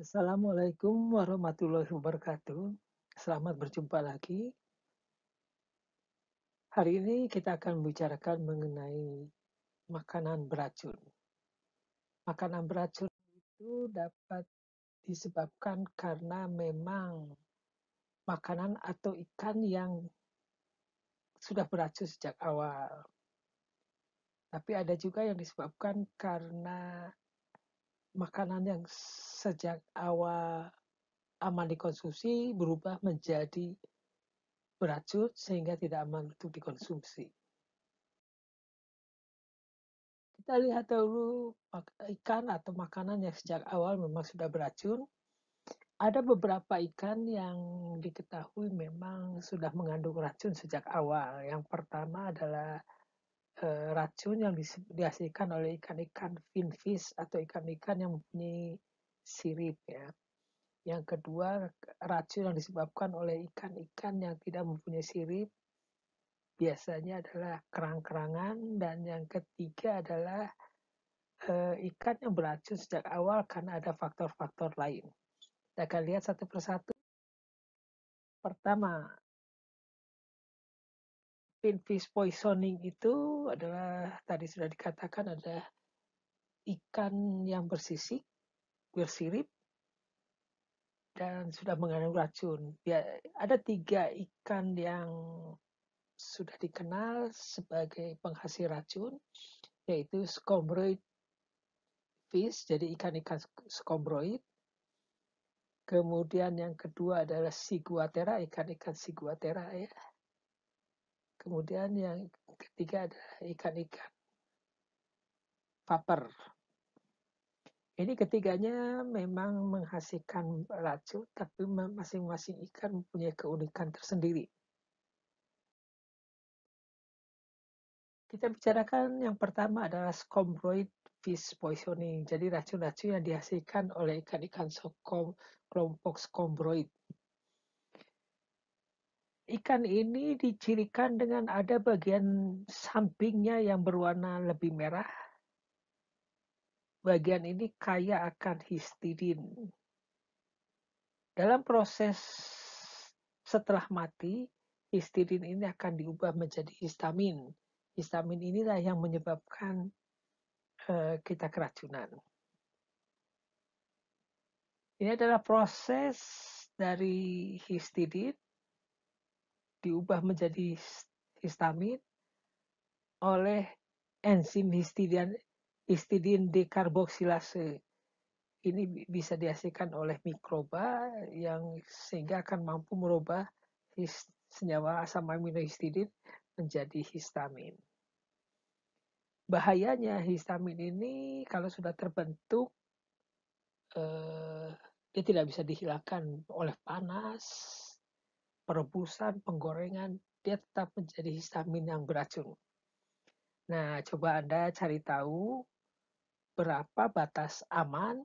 Assalamualaikum warahmatullahi wabarakatuh. Selamat berjumpa lagi. Hari ini kita akan membicarakan mengenai makanan beracun. Makanan beracun itu dapat disebabkan karena memang makanan atau ikan yang sudah beracun sejak awal. Tapi ada juga yang disebabkan karena makanan yang sejak awal aman dikonsumsi berubah menjadi beracun sehingga tidak aman untuk dikonsumsi. Kita lihat dahulu ikan atau makanan yang sejak awal memang sudah beracun. Ada beberapa ikan yang diketahui memang sudah mengandung racun sejak awal. Yang pertama adalah racun yang dihasilkan oleh ikan-ikan finfish atau ikan-ikan yang mempunyai sirip ya. Yang kedua, racun yang disebabkan oleh ikan-ikan yang tidak mempunyai sirip biasanya adalah kerang-kerangan dan yang ketiga adalah e, ikan yang beracun sejak awal karena ada faktor-faktor lain. Kita akan lihat satu persatu. Pertama, Pinfish poisoning itu adalah tadi sudah dikatakan ada ikan yang bersisik, bersirip, dan sudah mengandung racun. Ya, ada tiga ikan yang sudah dikenal sebagai penghasil racun, yaitu scombroid fish, jadi ikan-ikan scombroid. Kemudian yang kedua adalah siguatera, ikan-ikan siguatera ya. Kemudian yang ketiga ada ikan-ikan paper. Ini ketiganya memang menghasilkan racun, tapi masing-masing ikan mempunyai keunikan tersendiri. Kita bicarakan yang pertama adalah scombroid fish poisoning, jadi racun-racun yang dihasilkan oleh ikan-ikan kelompok scombroid ikan ini dicirikan dengan ada bagian sampingnya yang berwarna lebih merah. Bagian ini kaya akan histidin. Dalam proses setelah mati, histidin ini akan diubah menjadi histamin. Histamin inilah yang menyebabkan uh, kita keracunan. Ini adalah proses dari histidin diubah menjadi histamin oleh enzim histidin, histidin dekarboksilase. Ini bisa dihasilkan oleh mikroba yang sehingga akan mampu merubah his, senyawa asam amino histidin menjadi histamin. Bahayanya histamin ini kalau sudah terbentuk eh, dia tidak bisa dihilangkan oleh panas, perebusan, penggorengan, dia tetap menjadi histamin yang beracun. Nah, coba Anda cari tahu berapa batas aman,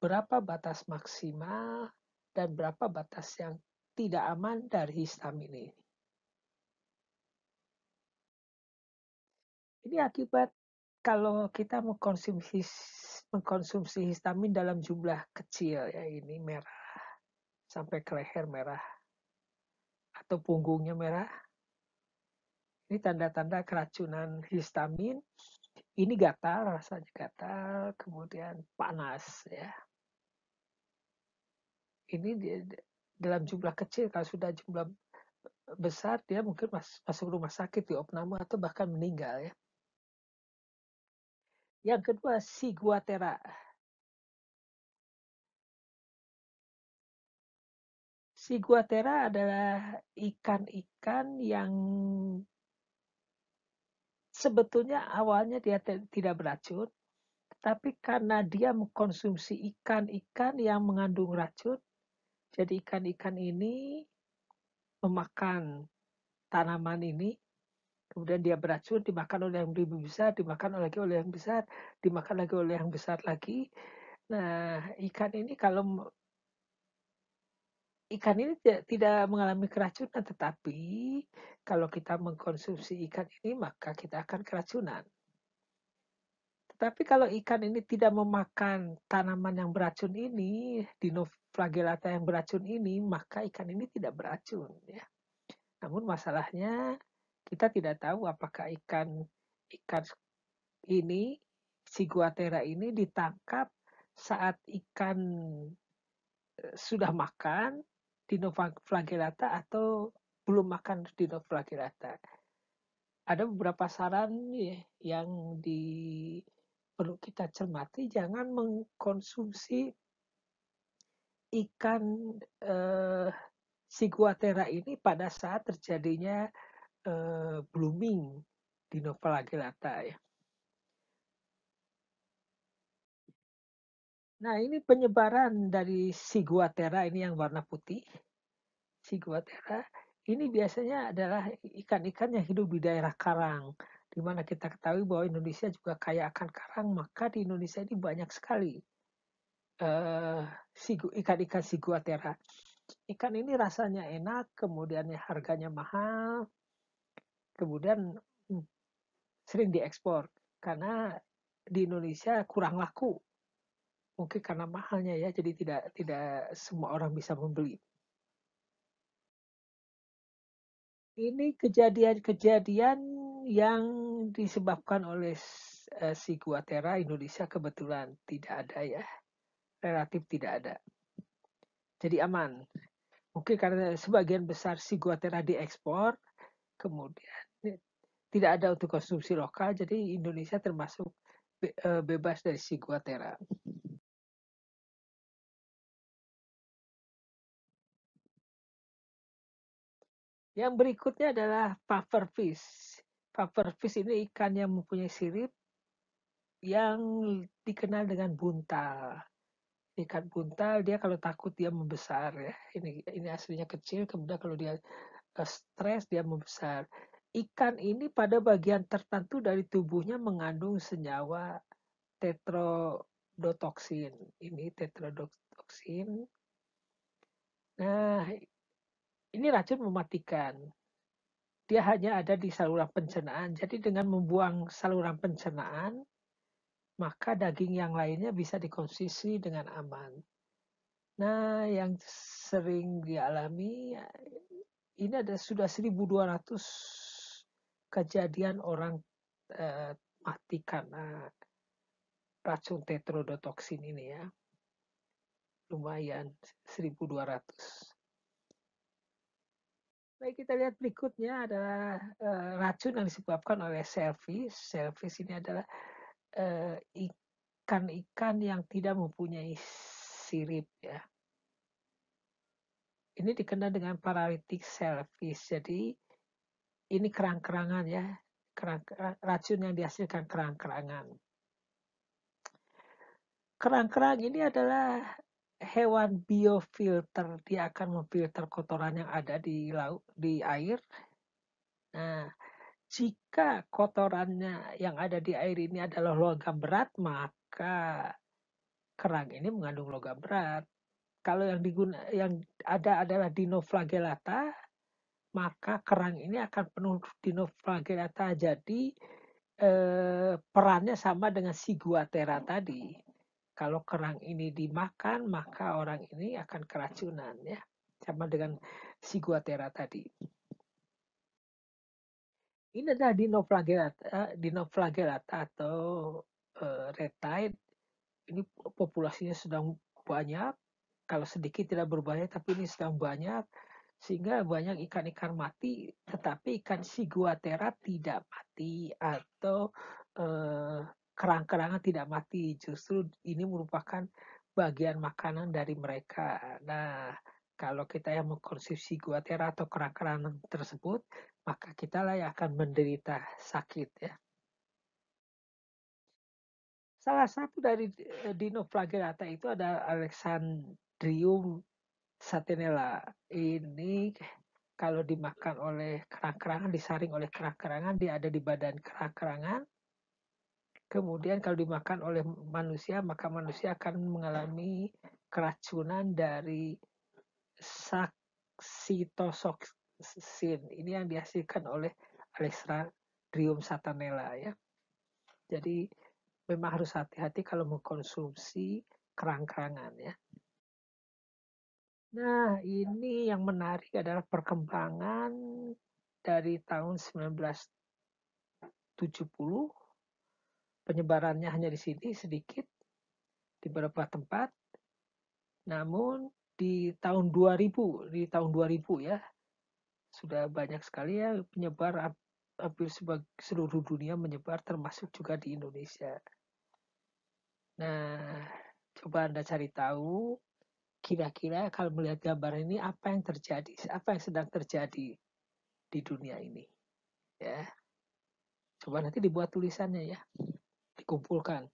berapa batas maksimal, dan berapa batas yang tidak aman dari histamin ini. Ini akibat kalau kita mengkonsumsi mengkonsumsi histamin dalam jumlah kecil ya ini merah sampai ke leher merah atau punggungnya merah. Ini tanda-tanda keracunan histamin. Ini gatal, rasanya gatal, kemudian panas ya. Ini dia, dalam jumlah kecil, kalau sudah jumlah besar dia mungkin masuk rumah sakit di opname atau bahkan meninggal ya. Yang kedua, siguatera. tera adalah ikan-ikan yang sebetulnya awalnya dia tidak beracun, tapi karena dia mengkonsumsi ikan-ikan yang mengandung racun, jadi ikan-ikan ini memakan tanaman ini, kemudian dia beracun, dimakan oleh yang lebih besar, dimakan lagi oleh yang besar, dimakan lagi oleh yang besar lagi. Nah, ikan ini kalau Ikan ini tidak mengalami keracunan, tetapi kalau kita mengkonsumsi ikan ini maka kita akan keracunan. Tetapi kalau ikan ini tidak memakan tanaman yang beracun ini, dinoflagellata yang beracun ini, maka ikan ini tidak beracun. Ya. Namun masalahnya kita tidak tahu apakah ikan ikan ini, si guatera ini ditangkap saat ikan eh, sudah makan dinoflagellata atau belum makan dinoflagellata. Ada beberapa saran yang di, perlu kita cermati, jangan mengkonsumsi ikan eh, siguatera ini pada saat terjadinya eh, blooming dinoflagellata ya. Nah, ini penyebaran dari Siguatera ini yang warna putih. Siguatera ini biasanya adalah ikan-ikan yang hidup di daerah karang. Di mana kita ketahui bahwa Indonesia juga kaya akan karang, maka di Indonesia ini banyak sekali uh, eh, sigu, ikan-ikan Siguatera. Ikan ini rasanya enak, kemudian harganya mahal, kemudian hmm, sering diekspor karena di Indonesia kurang laku mungkin karena mahalnya ya jadi tidak tidak semua orang bisa membeli ini kejadian-kejadian yang disebabkan oleh eh, si Guatera Indonesia kebetulan tidak ada ya relatif tidak ada jadi aman mungkin karena sebagian besar si Guatera diekspor kemudian tidak ada untuk konsumsi lokal jadi Indonesia termasuk eh, bebas dari si Guatera. Yang berikutnya adalah pufferfish. Pufferfish ini ikan yang mempunyai sirip yang dikenal dengan buntal. Ikan buntal dia kalau takut dia membesar ya. Ini ini aslinya kecil kemudian kalau dia eh, stres dia membesar. Ikan ini pada bagian tertentu dari tubuhnya mengandung senyawa tetrodotoksin. Ini tetrodotoksin Nah, ini racun mematikan. Dia hanya ada di saluran pencernaan. Jadi dengan membuang saluran pencernaan, maka daging yang lainnya bisa dikonsumsi dengan aman. Nah, yang sering dialami ini ada sudah 1.200 kejadian orang eh, mati karena eh, racun tetrodotoksin ini ya. Lumayan 1200. Baik, kita lihat berikutnya adalah uh, racun yang disebabkan oleh selfish. Selfish ini adalah ikan eh, ikan-ikan yang tidak mempunyai sirip ya. Ini dikenal dengan paralitik selfish. Jadi ini kerang-kerangan ya, kerang, racun yang dihasilkan kerang-kerangan. Kerang-kerang ini adalah hewan biofilter dia akan memfilter kotoran yang ada di laut di air. Nah, jika kotorannya yang ada di air ini adalah logam berat, maka kerang ini mengandung logam berat. Kalau yang diguna yang ada adalah dinoflagellata, maka kerang ini akan penuh dinoflagellata. Jadi eh, perannya sama dengan siguatera tadi kalau kerang ini dimakan, maka orang ini akan keracunan ya. Sama dengan si tera tadi. Ini adalah dinoflagelata, eh, dinoflagelata atau e, red tide. Ini populasinya sedang banyak. Kalau sedikit tidak berbahaya, tapi ini sedang banyak sehingga banyak ikan-ikan mati, tetapi ikan si siguatera tidak mati atau e, kerang-kerangan tidak mati. Justru ini merupakan bagian makanan dari mereka. Nah, kalau kita yang mengkonsumsi guatera atau kerang-kerangan tersebut, maka kita lah yang akan menderita sakit ya. Salah satu dari eh, dinoflagelata itu ada Alexandrium satinella. Ini kalau dimakan oleh kerang-kerangan, disaring oleh kerang-kerangan, dia ada di badan kerang-kerangan, Kemudian kalau dimakan oleh manusia, maka manusia akan mengalami keracunan dari saksitosoksin. Ini yang dihasilkan oleh Alexandrium satanella ya. Jadi memang harus hati-hati kalau mengkonsumsi kerang-kerangan ya. Nah, ini yang menarik adalah perkembangan dari tahun 1970 penyebarannya hanya di sini sedikit di beberapa tempat. Namun di tahun 2000, di tahun 2000 ya, sudah banyak sekali ya penyebar hampir seluruh dunia menyebar termasuk juga di Indonesia. Nah, coba Anda cari tahu kira-kira kalau melihat gambar ini apa yang terjadi, apa yang sedang terjadi di dunia ini. Ya. Coba nanti dibuat tulisannya ya dikumpulkan.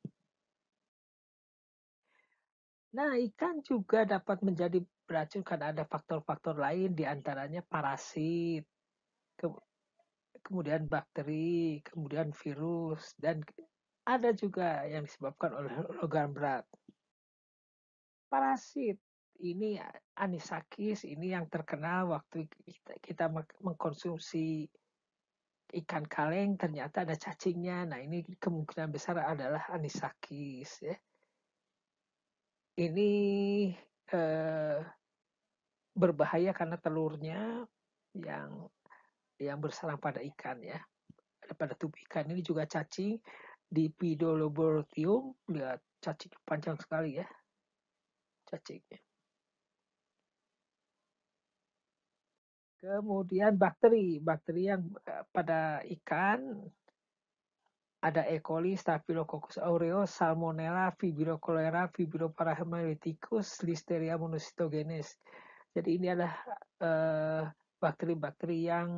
Nah, ikan juga dapat menjadi beracun karena ada faktor-faktor lain diantaranya parasit, ke kemudian bakteri, kemudian virus, dan ada juga yang disebabkan oleh logam berat. Parasit ini anisakis ini yang terkenal waktu kita, kita mengkonsumsi ikan kaleng ternyata ada cacingnya. Nah, ini kemungkinan besar adalah anisakis ya. Ini eh, berbahaya karena telurnya yang yang bersarang pada ikan ya. Pada tubuh ikan ini juga cacing di Pidolobortium lihat cacing panjang sekali ya cacingnya. Kemudian bakteri, bakteri yang eh, pada ikan ada E. coli, Staphylococcus aureus, Salmonella, Vibrio cholera, Vibrio parahemolyticus, Listeria monocytogenes. Jadi ini adalah eh, bakteri-bakteri uh, yang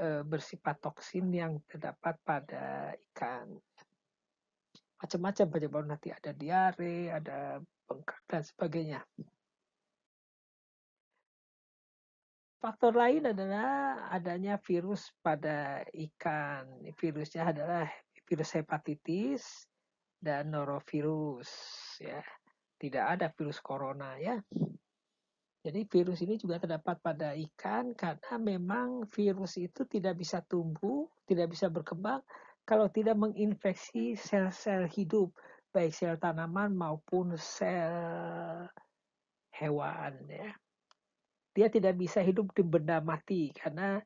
uh, bersifat toksin yang terdapat pada ikan. Macam-macam penyebab nanti ada diare, ada bengkak dan sebagainya. Faktor lain adalah adanya virus pada ikan. Virusnya adalah virus hepatitis dan norovirus ya. Tidak ada virus corona ya. Jadi virus ini juga terdapat pada ikan karena memang virus itu tidak bisa tumbuh, tidak bisa berkembang kalau tidak menginfeksi sel-sel hidup, baik sel tanaman maupun sel hewan ya dia tidak bisa hidup di benda mati karena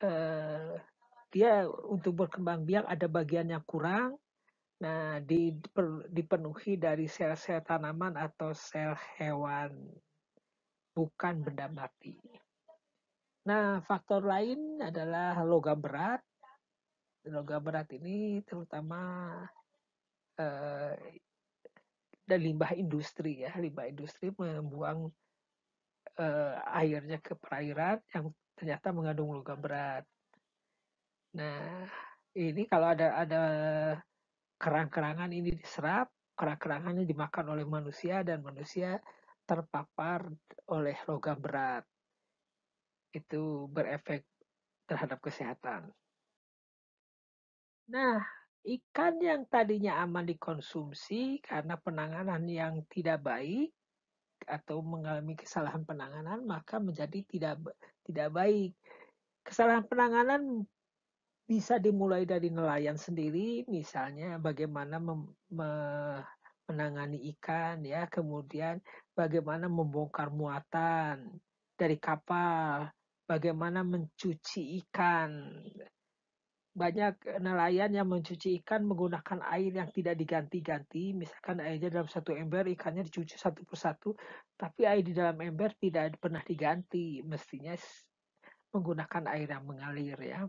uh, dia untuk berkembang biak ada bagian yang kurang. Nah, dipenuhi dari sel-sel tanaman atau sel hewan, bukan benda mati. Nah, faktor lain adalah logam berat. Logam berat ini terutama uh, dan limbah industri ya, limbah industri membuang uh, airnya ke perairan yang ternyata mengandung logam berat. Nah, ini kalau ada ada kerang-kerangan ini diserap, kerang-kerangannya dimakan oleh manusia dan manusia terpapar oleh logam berat. Itu berefek terhadap kesehatan. Nah, ikan yang tadinya aman dikonsumsi karena penanganan yang tidak baik atau mengalami kesalahan penanganan maka menjadi tidak tidak baik. Kesalahan penanganan bisa dimulai dari nelayan sendiri misalnya bagaimana mem, me, menangani ikan ya, kemudian bagaimana membongkar muatan dari kapal, bagaimana mencuci ikan banyak nelayan yang mencuci ikan menggunakan air yang tidak diganti-ganti. Misalkan airnya dalam satu ember, ikannya dicuci satu persatu, tapi air di dalam ember tidak pernah diganti. Mestinya menggunakan air yang mengalir ya.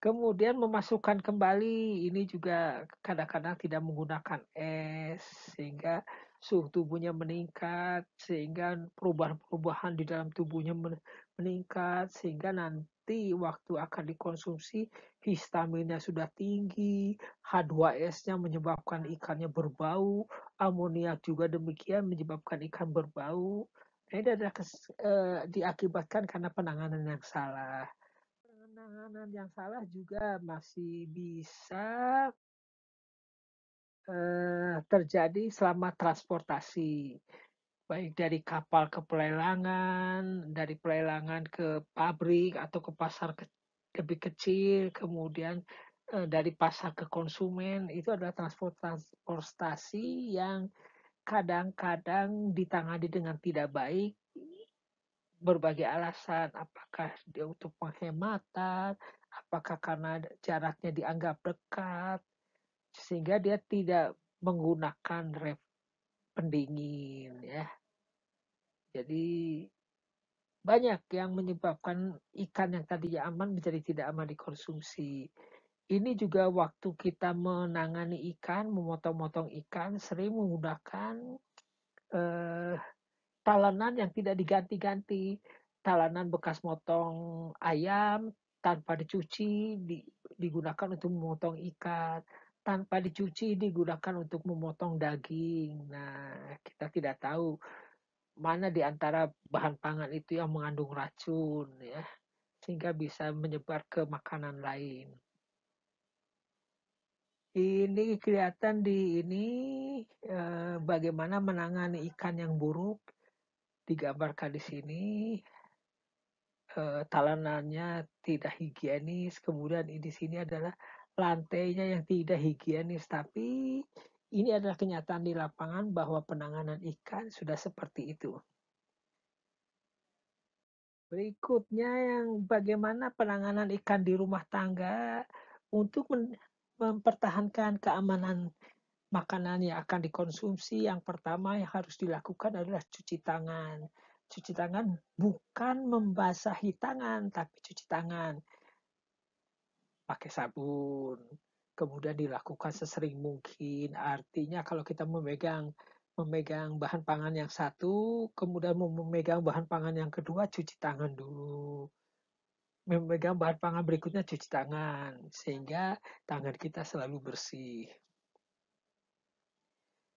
Kemudian memasukkan kembali, ini juga kadang-kadang tidak menggunakan es, sehingga suhu tubuhnya meningkat, sehingga perubahan-perubahan di dalam tubuhnya meningkat, sehingga nanti nanti waktu akan dikonsumsi histaminnya sudah tinggi, H2S-nya menyebabkan ikannya berbau, amonia juga demikian menyebabkan ikan berbau. Nah, ini adalah kes, eh, diakibatkan karena penanganan yang salah. Penanganan yang salah juga masih bisa eh, terjadi selama transportasi baik dari kapal ke pelelangan, dari pelelangan ke pabrik atau ke pasar ke, lebih kecil, kemudian eh, dari pasar ke konsumen itu adalah transportasi yang kadang-kadang ditangani dengan tidak baik berbagai alasan apakah dia untuk penghematan apakah karena jaraknya dianggap dekat sehingga dia tidak menggunakan ref pendingin jadi banyak yang menyebabkan ikan yang tadinya aman menjadi tidak aman dikonsumsi. Ini juga waktu kita menangani ikan, memotong-motong ikan, sering menggunakan eh, talanan yang tidak diganti-ganti. talenan bekas motong ayam tanpa dicuci di, digunakan untuk memotong ikan tanpa dicuci digunakan untuk memotong daging. Nah, kita tidak tahu mana di antara bahan pangan itu yang mengandung racun ya sehingga bisa menyebar ke makanan lain. Ini kelihatan di ini eh, bagaimana menangani ikan yang buruk digambarkan di sini eh, talanannya tidak higienis kemudian di sini adalah lantainya yang tidak higienis tapi ini adalah kenyataan di lapangan bahwa penanganan ikan sudah seperti itu. Berikutnya yang bagaimana penanganan ikan di rumah tangga untuk mempertahankan keamanan makanan yang akan dikonsumsi. Yang pertama yang harus dilakukan adalah cuci tangan. Cuci tangan bukan membasahi tangan, tapi cuci tangan pakai sabun kemudian dilakukan sesering mungkin. Artinya kalau kita memegang memegang bahan pangan yang satu, kemudian memegang bahan pangan yang kedua, cuci tangan dulu. Memegang bahan pangan berikutnya cuci tangan sehingga tangan kita selalu bersih.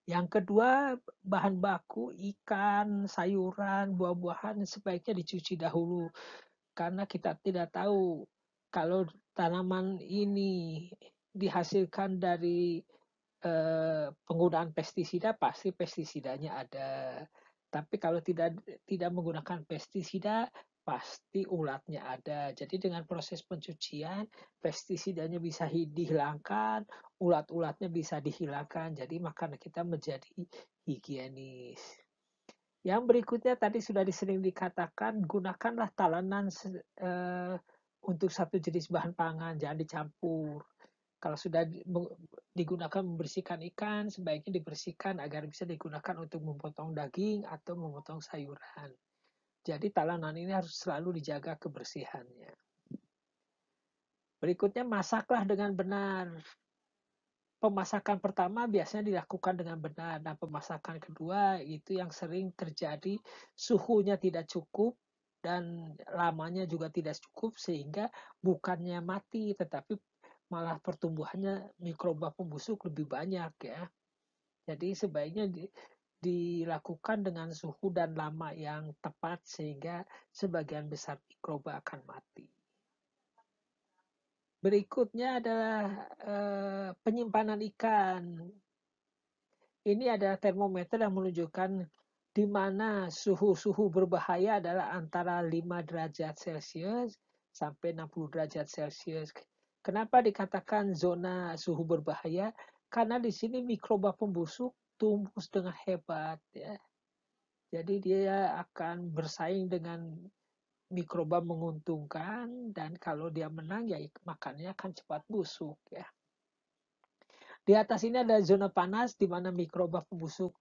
Yang kedua, bahan baku ikan, sayuran, buah-buahan sebaiknya dicuci dahulu karena kita tidak tahu kalau tanaman ini dihasilkan dari eh, penggunaan pestisida pasti pestisidanya ada. Tapi kalau tidak tidak menggunakan pestisida pasti ulatnya ada. Jadi dengan proses pencucian, pestisidanya bisa dihilangkan, ulat-ulatnya bisa dihilangkan. Jadi makanan kita menjadi higienis. Yang berikutnya tadi sudah disering dikatakan, gunakanlah talenan eh, untuk satu jenis bahan pangan, jangan dicampur. Kalau sudah digunakan membersihkan ikan, sebaiknya dibersihkan agar bisa digunakan untuk memotong daging atau memotong sayuran. Jadi talanan ini harus selalu dijaga kebersihannya. Berikutnya masaklah dengan benar. Pemasakan pertama biasanya dilakukan dengan benar. dan nah, pemasakan kedua itu yang sering terjadi suhunya tidak cukup dan lamanya juga tidak cukup sehingga bukannya mati tetapi malah pertumbuhannya mikroba pembusuk lebih banyak ya. Jadi sebaiknya di, dilakukan dengan suhu dan lama yang tepat sehingga sebagian besar mikroba akan mati. Berikutnya adalah eh, penyimpanan ikan. Ini adalah termometer yang menunjukkan di mana suhu-suhu berbahaya adalah antara 5 derajat Celcius sampai 60 derajat Celcius. Kenapa dikatakan zona suhu berbahaya? Karena di sini mikroba pembusuk tumbuh dengan hebat ya. Jadi dia akan bersaing dengan mikroba menguntungkan dan kalau dia menang ya makannya akan cepat busuk ya. Di atas ini ada zona panas di mana mikroba pembusuk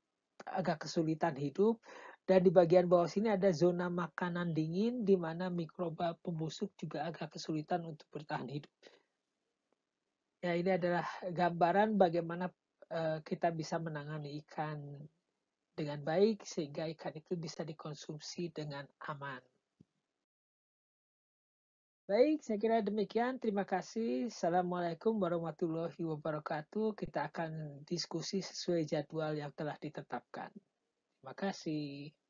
agak kesulitan hidup dan di bagian bawah sini ada zona makanan dingin di mana mikroba pembusuk juga agak kesulitan untuk bertahan hidup ya ini adalah gambaran bagaimana uh, kita bisa menangani ikan dengan baik sehingga ikan itu bisa dikonsumsi dengan aman. Baik, saya kira demikian. Terima kasih. Assalamualaikum warahmatullahi wabarakatuh. Kita akan diskusi sesuai jadwal yang telah ditetapkan. Terima kasih.